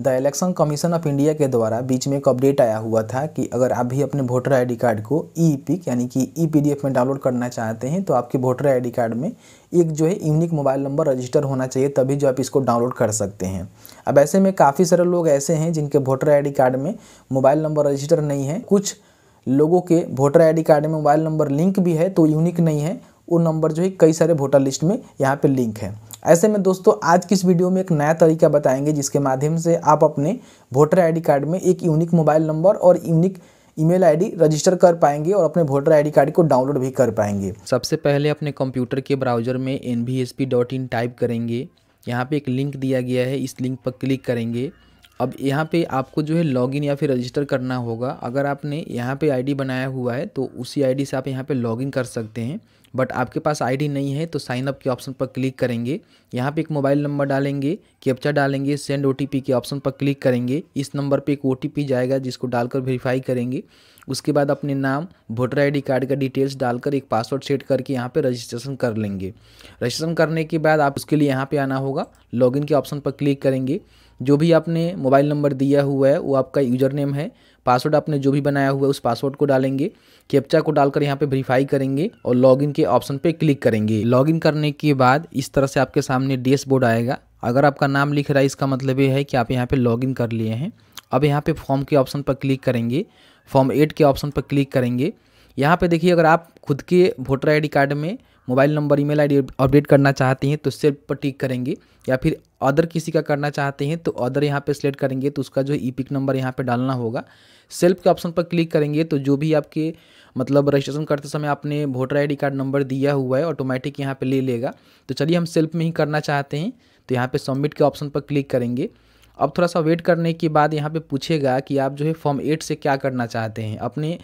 the Election Commission of India के द्वारा बीच में एक अपडेट आया हुआ था कि अगर आप भी अपने वोटर आईडी कार्ड को ई पिक यानी कि ई पी में डाउनलोड करना चाहते हैं तो आपके वोटर आईडी कार्ड में एक जो है यूनिक मोबाइल नंबर रजिस्टर होना चाहिए तभी जो आप इसको डाउनलोड कर सकते हैं अब ऐसे में काफ़ी सारे लोग ऐसे हैं जिनके वोटर आई कार्ड में मोबाइल नंबर रजिस्टर नहीं है कुछ लोगों के वोटर आई कार्ड में मोबाइल नंबर लिंक भी है तो यूनिक नहीं है वो नंबर जो है कई सारे वोटर लिस्ट में यहाँ पर लिंक है ऐसे में दोस्तों आज की इस वीडियो में एक नया तरीका बताएंगे जिसके माध्यम से आप अपने वोटर आईडी कार्ड में एक यूनिक मोबाइल नंबर और यूनिक ईमेल आईडी रजिस्टर कर पाएंगे और अपने वोटर आईडी कार्ड को डाउनलोड भी कर पाएंगे सबसे पहले अपने कंप्यूटर के ब्राउजर में एन टाइप करेंगे यहाँ पे एक लिंक दिया गया है इस लिंक पर क्लिक करेंगे अब यहाँ पे आपको जो है लॉगिन या फिर रजिस्टर करना होगा अगर आपने यहाँ पे आईडी बनाया हुआ है तो उसी आईडी से आप यहाँ पे लॉगिन कर सकते हैं बट आपके पास आईडी नहीं है तो साइन अप के ऑप्शन पर क्लिक करेंगे यहाँ पे एक मोबाइल नंबर डालेंगे कैप्चा डालेंगे सेंड ओ के ऑप्शन पर क्लिक करेंगे इस नंबर पे एक ओ जाएगा जिसको डालकर वेरीफाई करेंगे उसके बाद अपने नाम वोटर आईडी कार्ड का डिटेल्स डालकर एक पासवर्ड सेट करके यहाँ पे रजिस्ट्रेशन कर लेंगे रजिस्ट्रेशन करने के बाद आप उसके लिए यहाँ पर आना होगा लॉगिन के ऑप्शन पर क्लिक करेंगे जो भी आपने मोबाइल नंबर दिया हुआ है वो आपका यूजर नेम है पासवर्ड आपने जो भी बनाया हुआ है उस पासवर्ड को डालेंगे कैप्चा को डालकर यहाँ पे वेरीफाई करेंगे और लॉगिन के ऑप्शन पे क्लिक करेंगे लॉगिन करने के बाद इस तरह से आपके सामने डैशबोर्ड आएगा अगर आपका नाम लिख रहा है इसका मतलब ये है कि आप यहाँ पर लॉगिन कर लिए हैं अब यहाँ पर फॉर्म के ऑप्शन पर क्लिक करेंगे फॉर्म एट के ऑप्शन पर क्लिक करेंगे यहाँ पे देखिए अगर आप खुद के वोटर आईडी कार्ड में mobile number email ID update करना चाहते हैं तो सेल्फ पर टिक करेंगे या फिर अदर किसी का करना चाहते हैं तो अदर यहाँ पे सिलेक्ट करेंगे तो उसका जो ई पिक नंबर यहाँ पे डालना होगा सेल्फ के ऑप्शन पर क्लिक करेंगे तो जो भी आपके मतलब रजिस्ट्रेशन करते समय आपने वोटर आई कार्ड नंबर दिया हुआ है ऑटोमेटिक यहाँ पर ले लेगा तो चलिए हम सेल्फ में ही करना चाहते हैं तो यहाँ पर सबमिट के ऑप्शन पर क्लिक करेंगे अब थोड़ा सा वेट करने के बाद यहाँ पर पूछेगा कि आप जो है फॉर्म एट से क्या करना चाहते हैं अपने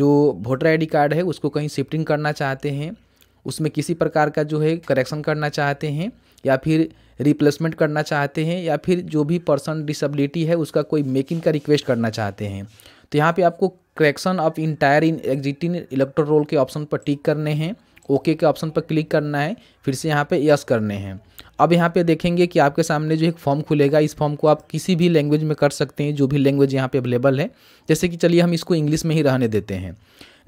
जो वोटर आईडी कार्ड है उसको कहीं शिफ्टिंग करना चाहते हैं उसमें किसी प्रकार का जो है करेक्शन करना चाहते हैं या फिर रिप्लेसमेंट करना चाहते हैं या फिर जो भी पर्सन डिसबिलिटी है उसका कोई मेकिंग का रिक्वेस्ट करना चाहते हैं तो यहाँ पे आपको correction of entire in existing electoral roll के ऑप्शन पर टिक करने हैं ओके के ऑप्शन पर क्लिक करना है फिर से यहाँ पे यस करने हैं अब यहाँ पे देखेंगे कि आपके सामने जो एक फॉर्म खुलेगा इस फॉर्म को आप किसी भी लैंग्वेज में कर सकते हैं जो भी लैंग्वेज यहाँ पे अवेलेबल है जैसे कि चलिए हम इसको इंग्लिश में ही रहने देते हैं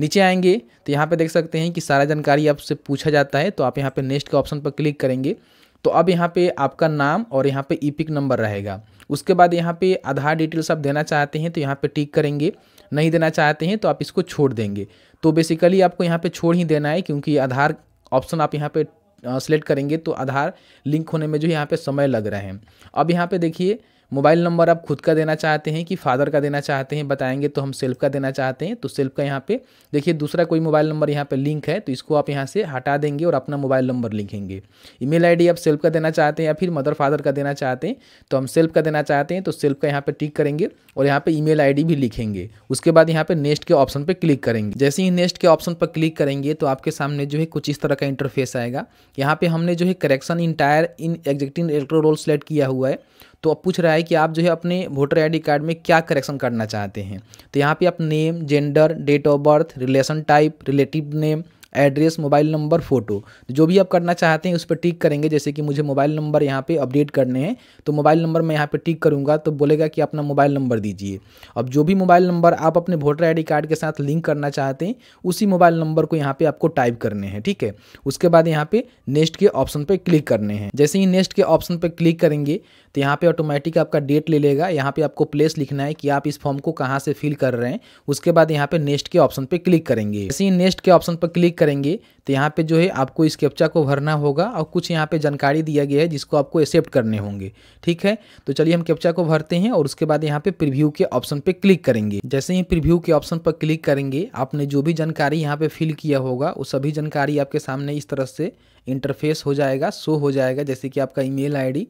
नीचे आएंगे तो यहाँ पे देख सकते हैं कि सारा जानकारी आपसे पूछा जाता है तो आप यहाँ पे नेक्स्ट के ऑप्शन पर क्लिक करेंगे तो अब यहाँ पे आपका नाम और यहाँ पे ईपिक नंबर रहेगा उसके बाद यहाँ पे आधार डिटेल्स आप देना चाहते हैं तो यहाँ पे टिक करेंगे नहीं देना चाहते हैं तो आप इसको छोड़ देंगे तो बेसिकली आपको यहाँ पे छोड़ ही देना है क्योंकि आधार ऑप्शन आप यहाँ पे सेलेक्ट करेंगे तो आधार लिंक होने में जो यहाँ पे समय लग रहा है अब यहाँ पे देखिए मोबाइल नंबर आप खुद का देना चाहते हैं कि फादर का देना चाहते हैं बताएंगे तो हम सेल्फ का देना चाहते हैं तो सेल्फ का यहाँ पे देखिए दूसरा कोई मोबाइल नंबर यहाँ पे लिंक है तो इसको आप यहाँ से हटा देंगे और अपना मोबाइल नंबर लिखेंगे ईमेल आईडी आप सेल्फ का देना चाहते हैं या फिर मदर फादर का देना चाहते हैं तो हम सेल्फ का देना चाहते हैं तो सेल्फ का यहाँ पर टिक करेंगे और यहाँ पर ई मेल भी लिखेंगे उसके बाद यहाँ पर नेक्स्ट के ऑप्शन पर क्लिक करेंगे जैसे ही नेक्स्ट के ऑप्शन पर क्लिक करेंगे तो आपके सामने जो है कुछ इस तरह का इंटरफेस आएगा यहाँ पर हमने जो है correction entire in existing electoral roll select किया हुआ है तो अब पूछ रहा है कि आप जो है अपने वोटर आईडी कार्ड में क्या करेक्शन करना चाहते हैं तो यहाँ पे आप name gender date of birth relation type relative name address mobile number photo जो भी आप करना चाहते हैं उस पर टिक करेंगे जैसे कि मुझे मोबाइल नंबर यहाँ पे अपडेट करने हैं तो मोबाइल नंबर मैं यहाँ पे टिक करूँगा तो बोलेगा कि अपना मोबाइल नंबर दीजिए अब जो भी मोबाइल नंबर आप अपने वोटर आईडी कार्ड के साथ लिंक करना चाहते हैं उसी मोबाइल नंबर को यहाँ पर आपको टाइप करने हैं ठीक है उसके बाद यहाँ पर नेक्स्ट के ऑप्शन पर क्लिक करने हैं जैसे ही नेक्स्ट के ऑप्शन पर क्लिक करेंगे तो यहाँ पे ऑटोमेटिक आपका डेट ले लेगा यहाँ पे आपको प्लेस लिखना है कि आप इस फॉर्म को कहाँ से फिल कर रहे हैं उसके बाद यहाँ पे नेक्स्ट के ऑप्शन पे क्लिक करेंगे जैसे ही नेक्स्ट के ऑप्शन पर क्लिक करेंगे तो यहाँ पे जो है आपको इस कैप्चा को भरना होगा और कुछ यहाँ पे जानकारी दिया गया है जिसको आपको एक्सेप्ट करने होंगे ठीक है तो चलिए हम कैप्चा को भरते हैं और उसके बाद यहाँ पे प्रिव्यू के ऑप्शन पर क्लिक करेंगे जैसे ही प्रिव्यू के ऑप्शन पर क्लिक करेंगे आपने जो भी जानकारी यहाँ पे फिल किया होगा वो सभी जानकारी आपके सामने इस तरह से इंटरफेस हो जाएगा शो हो जाएगा जैसे कि आपका ईमेल आईडी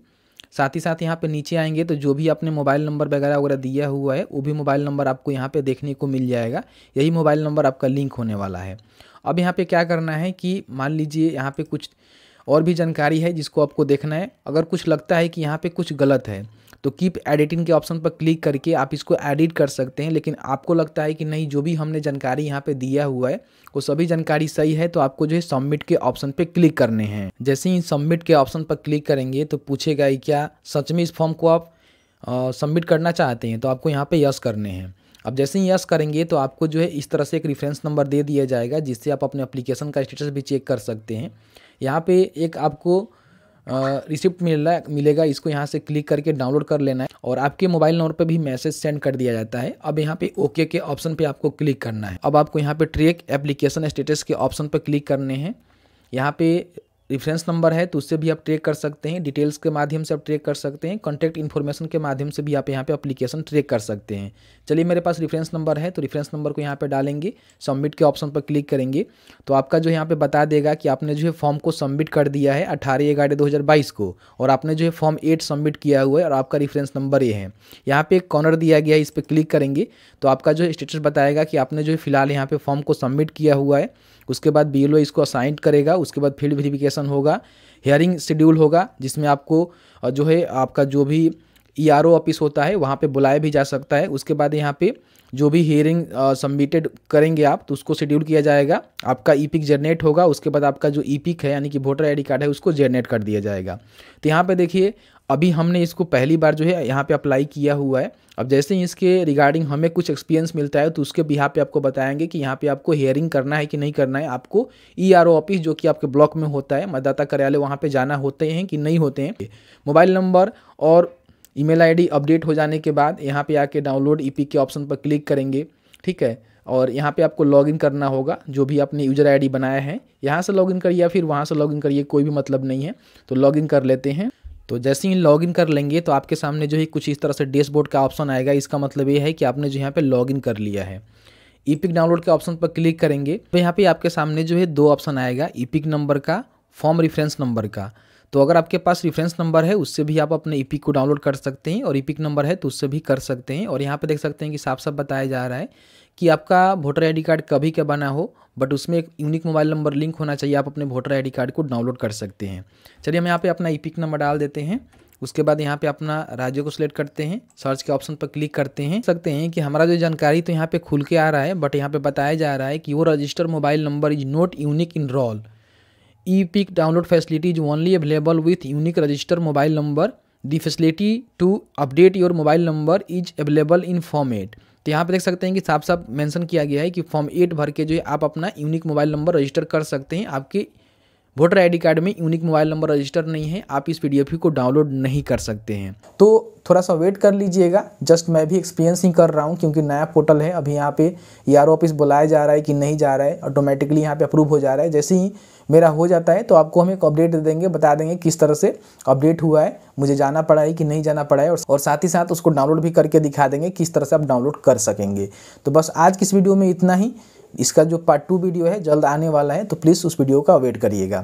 साथ ही साथ यहाँ पे नीचे आएंगे तो जो भी आपने मोबाइल नंबर वगैरह वगैरह दिया हुआ है वो भी मोबाइल नंबर आपको यहाँ पे देखने को मिल जाएगा यही मोबाइल नंबर आपका लिंक होने वाला है अब यहाँ पे क्या करना है कि मान लीजिए यहाँ पे कुछ और भी जानकारी है जिसको आपको देखना है अगर कुछ लगता है कि यहाँ पे कुछ गलत है तो कीप एडिटिंग के ऑप्शन पर क्लिक करके आप इसको एडिट कर सकते हैं लेकिन आपको लगता है कि नहीं जो भी हमने जानकारी यहाँ पे दिया हुआ है वो सभी जानकारी सही है तो आपको जो है सबमिट के ऑप्शन पे क्लिक करने हैं जैसे ही सबमिट के ऑप्शन पर क्लिक करेंगे तो पूछेगा कि क्या सच में इस फॉर्म को आप सबमिट करना चाहते हैं तो आपको यहाँ पर यस करने हैं अब जैसे ही यस करेंगे तो आपको जो है इस तरह से एक रेफरेंस नंबर दे दिया जाएगा जिससे आप अपने अप्लीकेशन का स्टेटस भी चेक कर सकते हैं यहाँ पे एक आपको रिसिप्ट है मिलेगा इसको यहाँ से क्लिक करके डाउनलोड कर लेना है और आपके मोबाइल नंबर पर भी मैसेज सेंड कर दिया जाता है अब यहाँ पे ओके के ऑप्शन पे आपको क्लिक करना है अब आपको यहाँ पे ट्रेक एप्लीकेशन स्टेटस के ऑप्शन पर क्लिक करने हैं यहाँ पे रेफरेंस नंबर है तो उससे भी आप ट्रेक कर सकते हैं डिटेल्स के माध्यम से आप ट्रेक कर सकते हैं कॉन्टैक्ट इन्फॉर्मेशन के माध्यम से भी आप यहाँ पे अप्लीकेशन ट्रेक कर सकते हैं चलिए मेरे पास रेफरेंस नंबर है तो रेफरेंस नंबर को यहाँ पे डालेंगे सबमिट के ऑप्शन पर क्लिक करेंगे तो आपका जो यहाँ पे बता देगा कि आपने जो है फॉर्म को सबमिट कर दिया है अठारह ग्यारह दो को और आपने जो है फॉर्म एट सबमिट किया हुआ है और आपका रेफरेंस नंबर ये है यहाँ पर एक कॉर्नर दिया गया है इस पर क्लिक करेंगे तो आपका जो है स्टेटस बताएगा कि आपने जो है फिलहाल यहाँ पर फॉर्म को सबमिट किया हुआ है उसके बाद बी इसको असाइंड करेगा उसके बाद फील्ड वेरीफिकेशन सेशन होगा हेयरिंग शेड्यूल होगा जिसमें आपको जो है आपका जो भी ई आर ऑफिस होता है वहाँ पे बुलाया भी जा सकता है उसके बाद यहाँ पे जो भी हियरिंग सबमिटेड करेंगे आप तो उसको शेड्यूल किया जाएगा आपका ई पिक जनरेट होगा उसके बाद आपका जो ई e पिक है यानी कि वोटर आईडी कार्ड है उसको जनरेट कर दिया जाएगा तो यहाँ पे देखिए अभी हमने इसको पहली बार जो है यहाँ पे अप्लाई किया हुआ है अब जैसे ही इसके रिगार्डिंग हमें कुछ एक्सपीरियंस मिलता है तो उसके भी यहाँ पे आपको बताएंगे कि यहाँ पे आपको हेयरिंग करना है कि नहीं करना है आपको ई आर ऑफिस जो कि आपके ब्लॉक में होता है मतदाता कार्यालय वहाँ पर जाना होते हैं कि नहीं होते हैं मोबाइल नंबर और ईमेल आईडी अपडेट हो जाने के बाद यहाँ e पर आके डाउनलोड ई के ऑप्शन पर क्लिक करेंगे ठीक है और यहाँ पे आपको लॉगिन करना होगा जो भी आपने यूज़र आईडी बनाया है यहाँ से लॉगिन करिए या फिर वहाँ से लॉगिन करिए कोई भी मतलब नहीं है तो लॉगिन कर लेते हैं तो जैसे ही इन कर लेंगे तो आपके सामने जो है कुछ इस तरह से डैशबोर्ड का ऑप्शन आएगा इसका मतलब ये है कि आपने जो यहाँ पे लॉगिन कर लिया है ईपिक डाउनलोड के ऑप्शन पर क्लिक करेंगे तो यहाँ पे आपके सामने जो है दो ऑप्शन आएगा ईपिक नंबर का फॉर्म रेफरेंस नंबर का तो अगर आपके पास रेफरेंस नंबर है उससे भी आप अपने ई e को डाउनलोड कर सकते हैं और ई e नंबर है तो उससे भी कर सकते हैं और यहाँ पर देख सकते हैं कि साफ साफ बताया जा रहा है कि आपका वोटर आई कार्ड कभी का बना हो बट उसमें एक यूनिक मोबाइल नंबर लिंक होना चाहिए आप अपने वोटर आई कार्ड को डाउनलोड कर सकते हैं चलिए हम यहाँ पर अपना ई e नंबर डाल देते हैं उसके बाद यहाँ पे अपना राज्य को सिलेक्ट करते हैं सर्च के ऑप्शन पर क्लिक करते हैं सकते हैं कि हमारा जो जानकारी तो यहाँ पे खुल के आ रहा है बट यहाँ पे बताया जा रहा है कि वो register mobile number is not unique in roll EPIC download facility is only available with unique register mobile number the facility to update your mobile number is available in form eight तो यहाँ पर देख सकते हैं कि साफ साफ mention किया गया है कि फॉर्म एट भर के जो है आप अपना यूनिक मोबाइल नंबर रजिस्टर कर सकते हैं आपके वोटर आईडी कार्ड में यूनिक मोबाइल नंबर रजिस्टर नहीं है आप इस पीडीएफ को डाउनलोड नहीं कर सकते हैं तो थोड़ा सा वेट कर लीजिएगा जस्ट मैं भी एक्सपीरियंस ही कर रहा हूँ क्योंकि नया पोर्टल है अभी यहाँ पे आर e ऑफिस बुलाया जा रहा है कि नहीं जा रहा है ऑटोमेटिकली यहाँ पे अप्रूव हो जा रहा है जैसे ही मेरा हो जाता है तो आपको हम एक अपडेट दे देंगे बता देंगे किस तरह से अपडेट हुआ है मुझे जाना पड़ा है कि नहीं जाना पड़ा है और साथ ही साथ उसको डाउनलोड भी करके दिखा देंगे किस तरह से आप डाउनलोड कर सकेंगे तो बस आज किस वीडियो में इतना ही इसका जो पार्ट टू वीडियो है जल्द आने वाला है तो प्लीज़ उस वीडियो का वेट करिएगा